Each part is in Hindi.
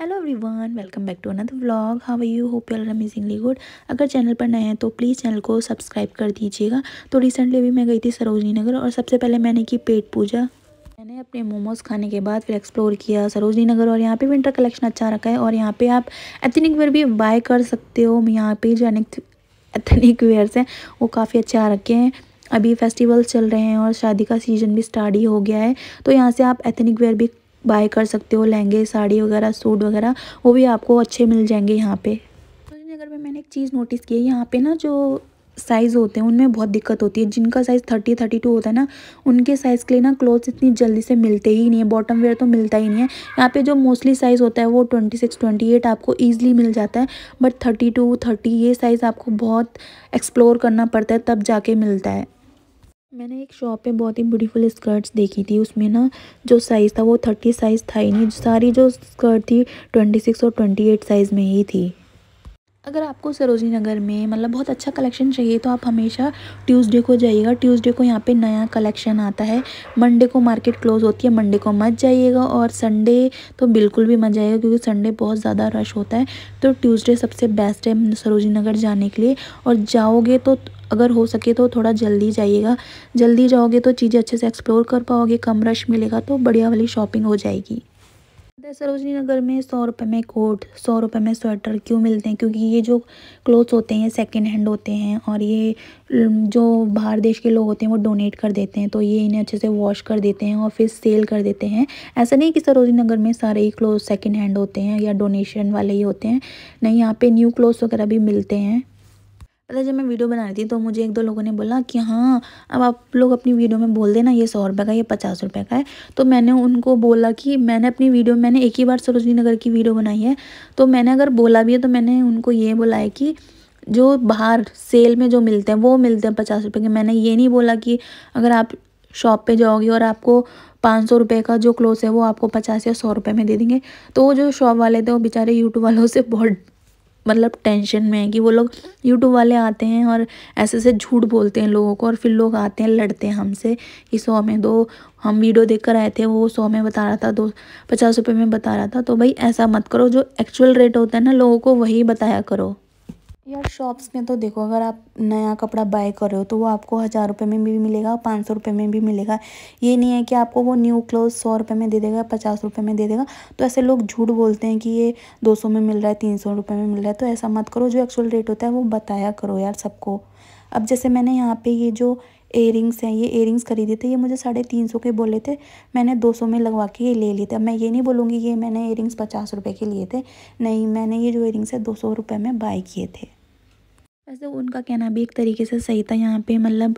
hello everyone welcome back to another vlog how are you hope you are amazingly good अगर चैनल पर नए हैं तो प्लीज़ चैनल को सब्सक्राइब कर दीजिएगा तो रिसेंटली भी मैं गई थी सरोजनी नगर और सबसे पहले मैंने की पेट पूजा मैंने अपने मोमोज खाने के बाद फिर एक्सप्लोर किया सरोजनी नगर और यहाँ पे विंटर कलेक्शन अच्छा रखा है और यहाँ पे आप एथनिक वेयर भी बाय कर सकते हो यहाँ पे जो एथनिक वेयर्स हैं वो काफ़ी अच्छे आ रखे हैं अभी फेस्टिवल्स चल रहे हैं और शादी का सीज़न भी स्टार्ट ही हो गया है तो यहाँ से आप एथनिक वेयर भी बाय कर सकते हो लहंगे साड़ी वगैरह सूट वगैरह वो भी आपको अच्छे मिल जाएंगे यहाँ पे अगर में मैंने एक चीज़ नोटिस की है यहाँ पे ना जो साइज़ होते हैं उनमें बहुत दिक्कत होती है जिनका साइज़ थर्टी थर्टी टू होता है ना उनके साइज़ के लिए ना क्लोथ्स इतनी जल्दी से मिलते ही नहीं है बॉटम वेयर तो मिलता ही नहीं है यहाँ पे जो मोस्टली साइज़ होता है वो ट्वेंटी सिक्स ट्वेंटी एट आपको ईजिली मिल जाता है बट थर्टी टू थर्टी ये साइज़ आपको बहुत एक्सप्लोर करना पड़ता है तब जाके मिलता है मैंने एक शॉप पे बहुत ही ब्यूटीफुल स्कर्ट्स देखी थी उसमें ना जो साइज़ था वो थर्टी साइज़ था ही नहीं सारी जो स्कर्ट थी ट्वेंटी सिक्स और ट्वेंटी एट साइज़ में ही थी अगर आपको सरोजनी नगर में मतलब बहुत अच्छा कलेक्शन चाहिए तो आप हमेशा ट्यूसडे को जाइएगा ट्यूसडे को यहाँ पे नया कलेक्शन आता है मंडे को मार्केट क्लोज होती है मंडे को मत जाइएगा और संडे तो बिल्कुल भी मत जाइएगा क्योंकि संडे बहुत ज़्यादा रश होता है तो ट्यूसडे सबसे बेस्ट है सरोजनी नगर जाने के लिए और जाओगे तो अगर हो सके तो थोड़ा जल्दी जाइएगा जल्दी जाओगे तो चीज़ें अच्छे से एक्सप्लोर कर पाओगे कम रश मिलेगा तो बढ़िया वाली शॉपिंग हो जाएगी सरोजनी नगर में सौ रुपये में कोट सौ रुपये में स्वेटर क्यों मिलते हैं क्योंकि ये जो क्लोथ्स होते हैं सेकेंड हैंड होते हैं और ये जो बाहर देश के लोग होते हैं वो डोनेट कर देते हैं तो ये इन्हें अच्छे से वॉश कर देते हैं और फिर सेल कर देते हैं ऐसा नहीं कि सरोजनी नगर में सारे ही क्लोथ सेकेंड हैंड होते हैं या डोनेशन वाले ही होते हैं नहीं यहाँ पर न्यू क्लोथ्स वगैरह भी मिलते हैं पता जब मैं वीडियो बना रही थी तो मुझे एक दो लोगों ने बोला कि हाँ अब आप लोग अपनी वीडियो में बोल देना ये सौ रुपये का ये पचास रुपये का है तो मैंने उनको बोला कि मैंने अपनी वीडियो मैंने एक ही बार सरोजनी नगर की वीडियो बनाई है तो मैंने अगर बोला भी है तो मैंने उनको ये बोला है कि जो बाहर सेल में जो मिलते हैं वो मिलते हैं पचास रुपये के मैंने ये नहीं बोला कि अगर आप शॉप पे जाओगे और आपको पाँच सौ रुपये का जो क्लोथ है वो आपको पचास या सौ रुपये में दे देंगे तो वो जो शॉप वाले थे वो बेचारे यूट्यूब वालों से बहुत मतलब टेंशन में है कि वो लोग यूट्यूब वाले आते हैं और ऐसे ऐसे झूठ बोलते हैं लोगों को और फिर लोग आते हैं लड़ते हैं हमसे कि सौ में दो हम वीडियो देख कर आए थे वो सौ में बता रहा था दो पचास रुपये में बता रहा था तो भाई ऐसा मत करो जो एक्चुअल रेट होता है ना लोगों को वही बताया करो यार शॉप्स में तो देखो अगर आप नया कपड़ा बाय कर रहे हो तो वो आपको हज़ार रुपये में भी मिलेगा पाँच सौ रुपये में भी मिलेगा ये नहीं है कि आपको वो न्यू क्लोथ सौ रुपये में दे देगा पचास रुपये में दे देगा तो ऐसे लोग झूठ बोलते हैं कि ये दो सौ में मिल रहा है तीन सौ रुपये में मिल रहा है तो ऐसा मत करो जो एक्चुअल रेट होता है वो बताया करो यार सबको अब जैसे मैंने यहाँ पे ये जो एयरिंग्स हैं ये एयरिंग्स खरीदे थे ये मुझे साढ़े तीन सौ के बोले थे मैंने दो सौ में लगवा के ये ले लिए थे अब मैं ये नहीं बोलूँगी ये मैंने एयरिंग्स पचास रुपये के लिए थे नहीं मैंने ये जो एयरिंग्स है दो सौ रुपये में बाई किए थे वैसे उनका कहना भी एक तरीके से सही था यहाँ पे मतलब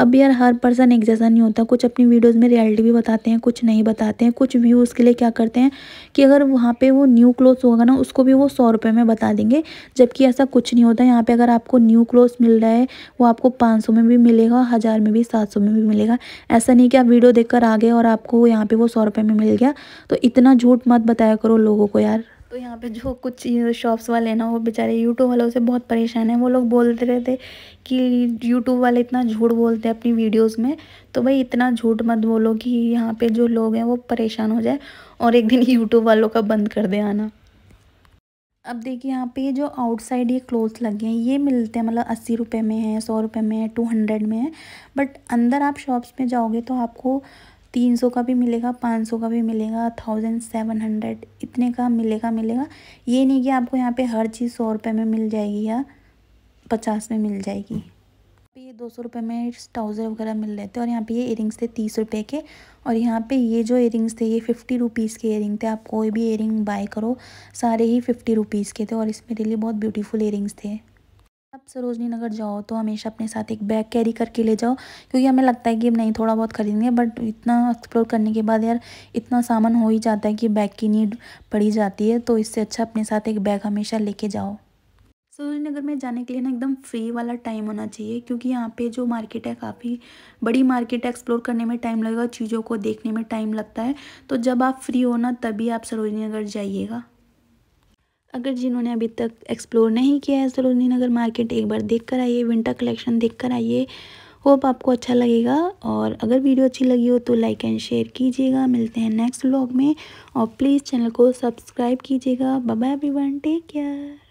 अब यार हर पर्सन एक जैसा नहीं होता कुछ अपनी वीडियोस में रियलिटी भी बताते हैं कुछ नहीं बताते हैं कुछ व्यूज़ के लिए क्या करते हैं कि अगर वहाँ पे वो न्यू क्लोथ्स होगा ना उसको भी वो सौ रुपये में बता देंगे जबकि ऐसा कुछ नहीं होता यहाँ पे अगर आपको न्यू क्लोथ्स मिल रहा है वो आपको पाँच में भी मिलेगा हज़ार में भी सात में भी मिलेगा ऐसा नहीं कि आप वीडियो देख आ गए और आपको यहाँ पर वो सौ में मिल गया तो इतना झूठ मत बताया करो लोगों को यार तो यहाँ पे जो कुछ शॉप्स वाले हैं ना वो बेचारे यूट्यूब वालों से बहुत परेशान हैं वो लोग बोलते रहते कि यूट्यूब वाले इतना झूठ बोलते हैं अपनी वीडियोस में तो भाई इतना झूठ मत बोलो कि यहाँ पे जो लोग हैं वो परेशान हो जाए और एक दिन यूट्यूब वालों का बंद कर दे आना अब देखिए यहाँ पे जो आउटसाइड ये क्लोथ लगे हैं ये मिलते हैं मतलब अस्सी रुपये में है सौ रुपये में है टू हंड्रेड में है बट अंदर आप शॉप्स में जाओगे तो आपको तीन सौ का भी मिलेगा पाँच सौ का भी मिलेगा थाउजेंड सेवन हंड्रेड इतने का मिलेगा मिलेगा ये नहीं कि आपको यहाँ पे हर चीज़ सौ रुपये में मिल जाएगी या पचास में मिल जाएगी पे ये दो सौ रुपये में ट्राउज़र वगैरह मिल रहे थे और यहाँ पे ये इयरिंग्स थे तीस रुपये के और यहाँ पे ये जो इयरिंग्स थे ये फिफ्टी रुपीज़ के इयरिंग थे आप कोई भी इयरिंग बाय करो सारे ही फिफ्टी रुपीज़ के थे और इसमें रियली बहुत ब्यूटीफुल इयरिंग्स थे आप सरोजनी नगर जाओ तो हमेशा अपने साथ एक बैग कैरी करके ले जाओ क्योंकि हमें लगता है कि नहीं थोड़ा बहुत खरीदेंगे बट इतना एक्सप्लोर करने के बाद यार इतना सामान हो ही जाता है कि बैग की नीड पड़ी जाती है तो इससे अच्छा अपने साथ एक बैग हमेशा लेके जाओ सरोजनी नगर में जाने के लिए ना एकदम फ्री वाला टाइम होना चाहिए क्योंकि यहाँ पे जो मार्केट है काफ़ी बड़ी मार्केट है एक्सप्लोर करने में टाइम लगेगा चीज़ों को देखने में टाइम लगता है तो जब आप फ्री हो ना तभी आप सरोजनी नगर जाइएगा अगर जिन्होंने अभी तक एक्सप्लोर नहीं किया है सलोनी नगर मार्केट एक बार देख कर आइए विंटर कलेक्शन देख कर आइए होप आपको अच्छा लगेगा और अगर वीडियो अच्छी लगी हो तो लाइक एंड शेयर कीजिएगा मिलते हैं नेक्स्ट व्लॉग में और प्लीज़ चैनल को सब्सक्राइब कीजिएगा बाय एवरीवन टेक केयर